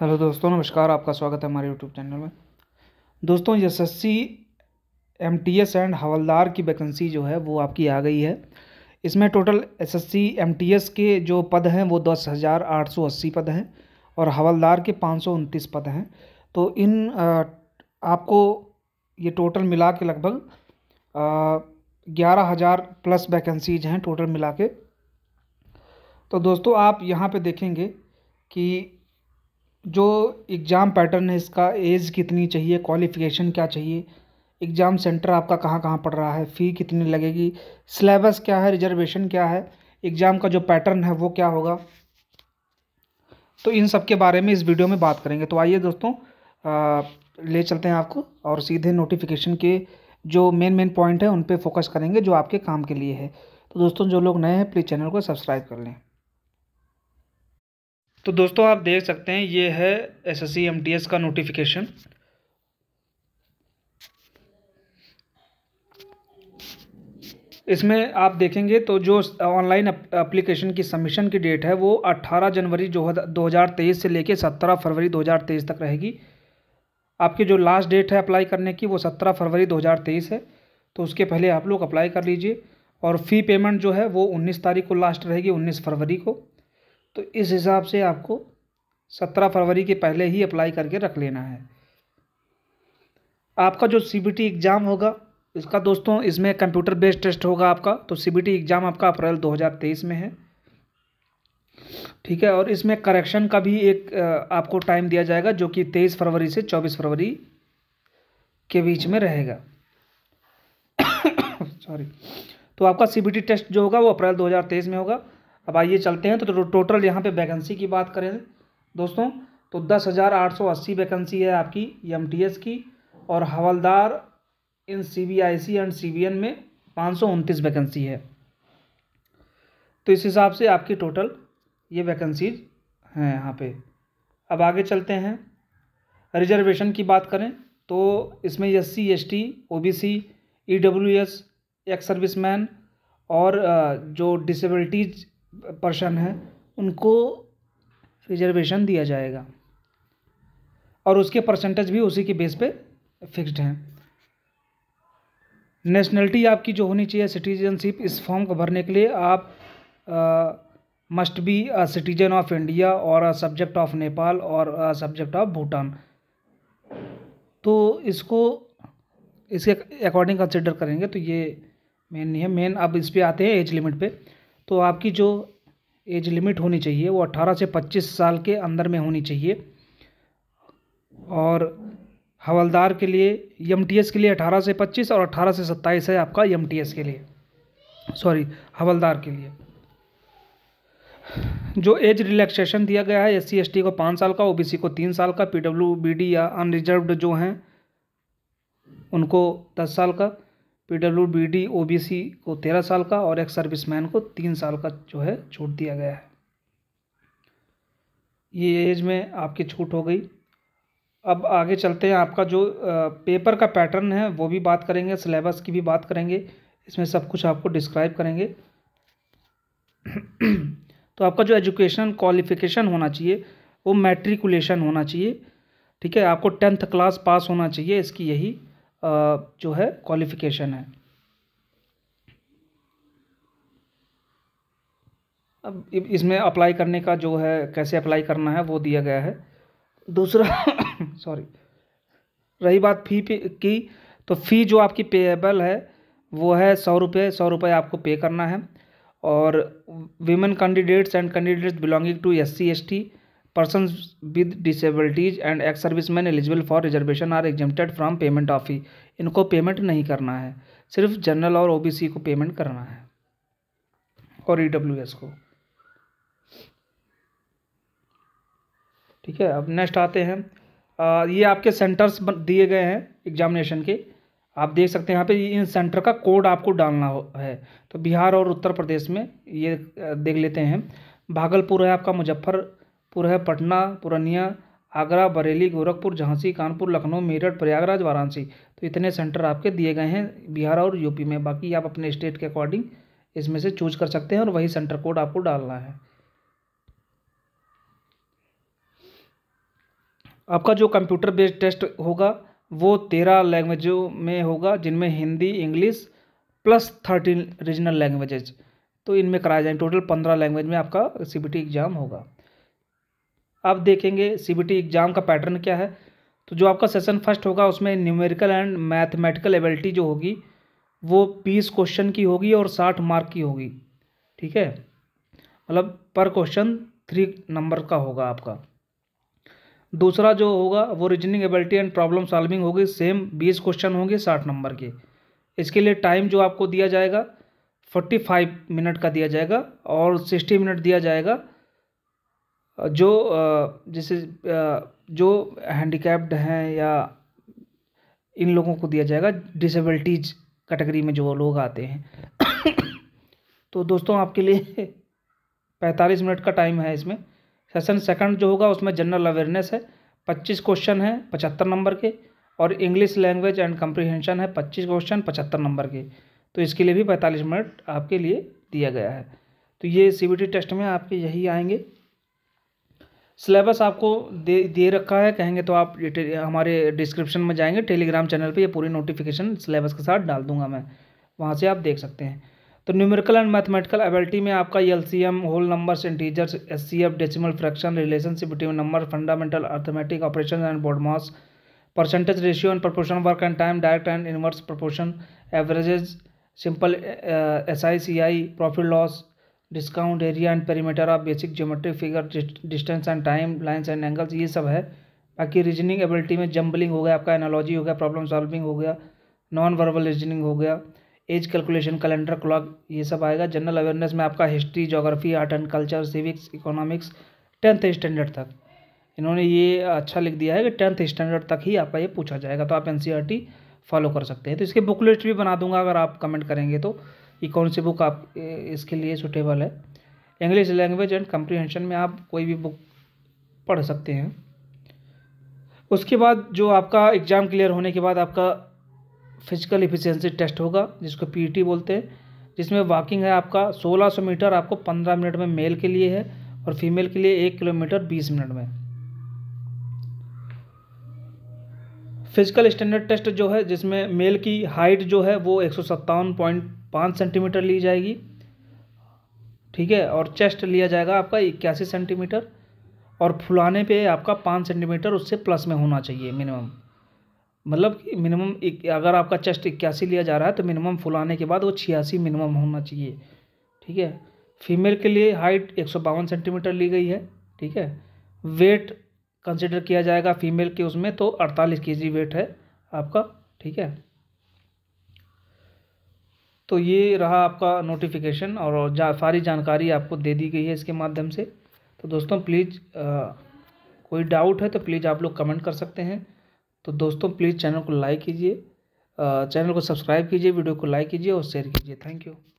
hello दोस्तों नमस्कार आपका स्वागत है हमारे यूट्यूब चैनल में दोस्तों S C M T S and हवलदार की वैकेंसी जो है वो आपकी आ गई है इसमें total S S C M T S के जो पद हैं वो दस हज़ार आठ सौ अस्सी पद हैं और हवलदार के पाँच सौ उनतीस पद हैं तो इन आपको ये टोटल मिला के लगभग ग्यारह हज़ार प्लस वैकेंसीज हैं टोटल मिला के तो दोस्तों आप यहाँ पे देखेंगे कि जो एग्ज़ाम पैटर्न है इसका एज कितनी चाहिए क्वालिफ़िकेशन क्या चाहिए एग्ज़ाम सेंटर आपका कहाँ कहाँ पड़ रहा है फ़ी कितनी लगेगी सिलेबस क्या है रिजर्वेशन क्या है एग्ज़ाम का जो पैटर्न है वो क्या होगा तो इन सब के बारे में इस वीडियो में बात करेंगे तो आइए दोस्तों आ, ले चलते हैं आपको और सीधे नोटिफिकेशन के जो मेन मेन पॉइंट है उन पर फोकस करेंगे जो आपके काम के लिए है तो दोस्तों जो लोग नए हैं प्लीज़ चैनल को सब्सक्राइब कर लें तो दोस्तों आप देख सकते हैं ये है एसएससी एमटीएस का नोटिफिकेशन इसमें आप देखेंगे तो जो ऑनलाइन एप्लीकेशन की सबमिशन की डेट है वो 18 जनवरी जो 2023 से लेके 17 फरवरी 2023 तक रहेगी आपकी जो लास्ट डेट है अप्लाई करने की वो 17 फरवरी 2023 है तो उसके पहले आप लोग अप्लाई कर लीजिए और फ़ी पेमेंट जो है वो 19 तारीख को लास्ट रहेगी 19 फरवरी को तो इस हिसाब से आपको सत्रह फरवरी के पहले ही अप्लाई करके रख लेना है आपका जो सी एग्ज़ाम होगा इसका दोस्तों इसमें कंप्यूटर बेस्ड टेस्ट होगा आपका तो सी एग्ज़ाम आपका अप्रैल 2023 में है ठीक है और इसमें करेक्शन का भी एक आपको टाइम दिया जाएगा जो कि तेईस फरवरी से चौबीस फरवरी के बीच में रहेगा सॉरी तो आपका सी टेस्ट जो होगा वो अप्रैल 2023 में होगा अब आइए चलते हैं तो, तो टोटल यहाँ पे वैकेंसी की बात करें दोस्तों तो दस हज़ार आठ सौ अस्सी वैकेंसी है आपकी एम की और हवलदार in C B I C and C B N में पाँच सौ उनतीस वैकेंसी है तो इस हिसाब से आपकी टोटल ये वैकेंसीज हैं यहाँ पे अब आगे चलते हैं रिजर्वेशन की बात करें तो इसमें S C S T O B C E W S ex serviceman और जो डिसेबिलिटीज़ पर्सन हैं उनको रिजर्वेशन दिया जाएगा और उसके परसेंटेज भी उसी के बेस पे फिक्स्ड हैं नेशनलिटी आपकी जो होनी चाहिए सिटीजनशिप इस फॉर्म को भरने के लिए आप must be a citizen of India और अ सब्जेक्ट ऑफ नेपाल और अ सब्जेक्ट ऑफ भूटान तो इसको इसके अकॉर्डिंग कंसिडर करेंगे तो ये मेन नहीं है मेन अब इस पर आते हैं एज लिमिट पे तो आपकी जो एज लिमिट होनी चाहिए वो 18 से 25 साल के अंदर में होनी चाहिए और हवलदार के लिए एम के लिए 18 से 25 और 18 से 27 है आपका एम के लिए सॉरी हवलदार के लिए जो एज रिलैक्सेशन दिया गया है एस सी को पाँच साल का ओबीसी को तीन साल का पीडब्ल्यूबीडी बी या अनरिजर्व्ड जो हैं उनको दस साल का P W B D O B C को तेरह साल का और एक सर्विसमैन को तीन साल का जो है छूट दिया गया है ये एज में आपकी छूट हो गई अब आगे चलते हैं आपका जो पेपर का पैटर्न है वो भी बात करेंगे सिलेबस की भी बात करेंगे इसमें सब कुछ आपको डिस्क्राइब करेंगे तो आपका जो एजुकेशन क्वालिफिकेशन होना चाहिए वो मैट्रिकुलेशन होना चाहिए ठीक है आपको टेंथ क्लास पास होना चाहिए इसकी यही जो है क्वालिफिकेशन है अब इसमें अप्लाई करने का जो है कैसे अप्लाई करना है वो दिया गया है दूसरा सॉरी रही बात फ़ी पे की तो फ़ी जो आपकी पेएबल है वो है सौ रुपये सौ रुपये आपको पे करना है और women candidates and candidates belonging to S C S T with disabilities and ex service man eligible for reservation are exempted from payment of ही इनको पेमेंट नहीं करना है सिर्फ जनरल और ओबीसी को पेमेंट करना है और ई e को ठीक है अब नेक्स्ट आते हैं आ, ये आपके सेंटर्स दिए गए हैं एग्जामिनेशन के आप देख सकते हैं यहाँ पे इन सेंटर का कोड आपको डालना है तो बिहार और उत्तर प्रदेश में ये देख लेते हैं भागलपुर है आपका मुजफ्फर पूर्व है पटना पुरनिया आगरा बरेली गोरखपुर झांसी कानपुर लखनऊ मेरठ प्रयागराज वाराणसी तो इतने सेंटर आपके दिए गए हैं बिहार और यूपी में बाकी आप अपने स्टेट के अकॉर्डिंग इसमें से चूज कर सकते हैं और वही सेंटर कोड आपको डालना है आपका जो कंप्यूटर बेस्ड टेस्ट होगा वो तेरह लैंग्वेजों में होगा जिनमें Hindi English plus thirteen regional languages तो इनमें कराए जाएंगे टोटल पंद्रह लैंग्वेज में आपका सी एग्ज़ाम होगा अब देखेंगे टी एग्ज़ाम का पैटर्न क्या है तो जो आपका सेशन फर्स्ट होगा उसमें न्यूमेरिकल एंड मैथमेटिकल एबिलिटी जो होगी वो बीस क्वेश्चन की होगी और साठ मार्क की होगी ठीक है मतलब पर क्वेश्चन थ्री नंबर का होगा आपका दूसरा जो होगा वो reasoning ability and problem solving होगी सेम बीस क्वेश्चन होंगे साठ नंबर के इसके लिए टाइम जो आपको दिया जाएगा फोर्टी फाइव मिनट का दिया जाएगा और सिक्सटी मिनट दिया जाएगा जो जैसे जो हैंडीकैप्ड हैं या इन लोगों को दिया जाएगा डिसेबिलिटीज कैटेगरी में जो लोग आते हैं तो दोस्तों आपके लिए पैंतालीस मिनट का टाइम है इसमें सेशन सेकंड जो होगा उसमें जनरल अवेयरनेस है पच्चीस क्वेश्चन है पचहत्तर नंबर के और इंग्लिश लैंग्वेज एंड कंप्रीहेंशन है पच्चीस क्वेश्चन पचहत्तर नंबर के तो इसके लिए भी पैंतालीस मिनट आपके लिए दिया गया है तो ये सी टेस्ट में आपके यही आएंगे सिलेबस आपको दे दे रखा है कहेंगे तो आप हमारे डिस्क्रिप्शन में जाएंगे टेलीग्राम चैनल पे ये पूरी नोटिफिकेशन सिलेबस के साथ डाल दूंगा मैं वहाँ से आप देख सकते हैं तो न्यूमेरिकल एंड मैथमेटिकल एबिलिटी में आपका L C M whole number integers S C F decimal fraction relationship between number fundamental arithmetic operation and BODMAS percentage ratio and proportion work and time direct and inverse proportion averages simple S I C I profit loss discount area and perimeter of basic geometric figure distance and time lines and angles ये सब है बाकी reasoning ability में jumbling हो गया आपका analogy हो गया प्रॉब्लम सॉल्विंग हो गया नॉन वर्बल रीजनिंग हो गया एज कैलकुलेशन कैलेंडर क्लॉक ये सब आएगा जनरल अवेयरनेस में आपका history geography art and culture civics economics tenth standard तक इन्होंने ये अच्छा लिख दिया है कि टेंथ स्टैंडर्ड तक ही आपका ये पूछा जाएगा तो आप एन फॉलो e कर सकते हैं तो इसके बुक लिस्ट भी बना दूंगा अगर आप कमेंट करेंगे तो कि कौन सी बुक आप इसके लिए सूटेबल है इंग्लिश लैंग्वेज एंड कंप्रीहेंशन में आप कोई भी बुक पढ़ सकते हैं उसके बाद जो आपका एग्ज़ाम क्लियर होने के बाद आपका फिजिकल इफिशेंसी टेस्ट होगा जिसको पीटी e बोलते हैं जिसमें वॉकिंग है आपका 1600 मीटर आपको 15 मिनट में मेल के लिए है और फीमेल के लिए एक किलोमीटर 20 मिनट में फिजिकल स्टैंडर्ड टेस्ट जो है जिसमें मेल की हाइट जो है वो एक सेंटीमीटर ली जाएगी ठीक है और चेस्ट लिया जाएगा आपका इक्यासी सेंटीमीटर और फुलाने पे आपका पाँच सेंटीमीटर उससे प्लस में होना चाहिए मिनिमम मतलब मिनिमम अगर आपका चेस्ट इक्यासी लिया जा रहा है तो मिनिमम फुलाने के बाद वो छियासी मिनिमम होना चाहिए ठीक है फीमेल के लिए हाइट एक सौ बावन सेंटीमीटर ली गई है ठीक है वेट कंसिडर किया जाएगा फीमेल के उसमें तो अड़तालीस के जी वेट है आपका ठीक है तो ये रहा आपका नोटिफिकेशन और जा, सारी जानकारी आपको दे दी गई है इसके माध्यम से तो दोस्तों प्लीज़ कोई डाउट है तो प्लीज़ आप लोग कमेंट कर सकते हैं तो दोस्तों प्लीज़ चैनल को लाइक कीजिए चैनल को सब्सक्राइब कीजिए वीडियो को लाइक कीजिए और शेयर कीजिए थैंक यू